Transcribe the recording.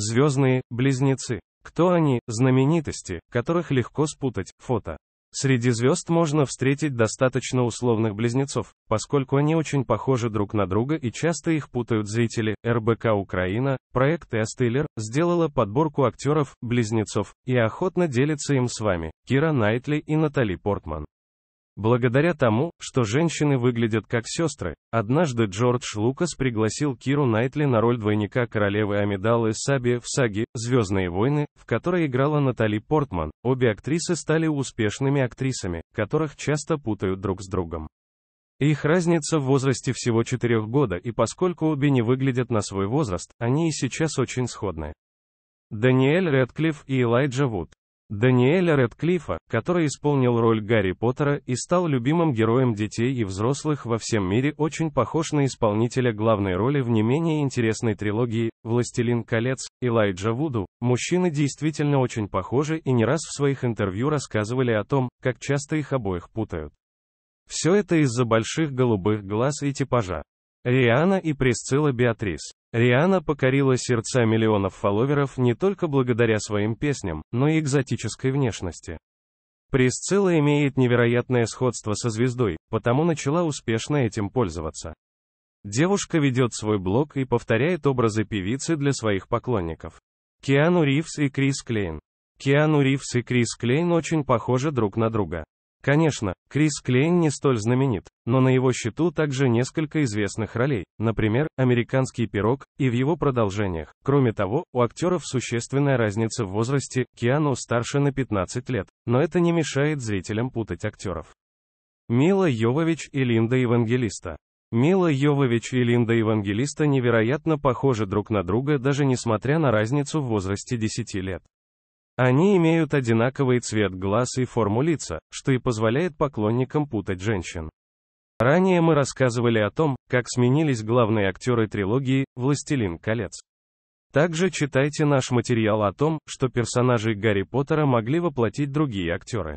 Звездные близнецы. Кто они? Знаменитости, которых легко спутать. Фото. Среди звезд можно встретить достаточно условных близнецов, поскольку они очень похожи друг на друга и часто их путают зрители. РБК Украина, проект Эстейлер, сделала подборку актеров, близнецов, и охотно делится им с вами, Кира Найтли и Натали Портман. Благодаря тому, что женщины выглядят как сестры, однажды Джордж Лукас пригласил Киру Найтли на роль двойника королевы Амидалы Саби в саге «Звездные войны», в которой играла Натали Портман. Обе актрисы стали успешными актрисами, которых часто путают друг с другом. Их разница в возрасте всего 4 года, и поскольку обе не выглядят на свой возраст, они и сейчас очень сходны. Даниэль Редклифф и Элайджа Вуд. Даниэля Рэдклиффа, который исполнил роль Гарри Поттера и стал любимым героем детей и взрослых во всем мире, очень похож на исполнителя главной роли в не менее интересной трилогии «Властелин колец» Элайджа Вуду. Мужчины действительно очень похожи и не раз в своих интервью рассказывали о том, как часто их обоих путают. Все это из-за больших голубых глаз и типажа. Риана и Пресцилла Беатрис. Риана покорила сердца миллионов фолловеров не только благодаря своим песням, но и экзотической внешности. Присцилла имеет невероятное сходство со звездой, потому начала успешно этим пользоваться. Девушка ведет свой блог и повторяет образы певицы для своих поклонников. Киану Ривз и Крис Клейн. Киану Ривз и Крис Клейн очень похожи друг на друга. Конечно, Крис Клейн не столь знаменит, но на его счету также несколько известных ролей, например, «Американский пирог» и в его продолжениях. Кроме того, у актеров существенная разница в возрасте, Киану старше на 15 лет, но это не мешает зрителям путать актеров. Мила Йовович и Линда Евангелиста. Мила Йовович и Линда Евангелиста невероятно похожи друг на друга даже несмотря на разницу в возрасте 10 лет. Они имеют одинаковый цвет глаз и форму лица, что и позволяет поклонникам путать женщин. Ранее мы рассказывали о том, как сменились главные актеры трилогии «Властелин колец». Также читайте наш материал о том, что персонажей Гарри Поттера могли воплотить другие актеры.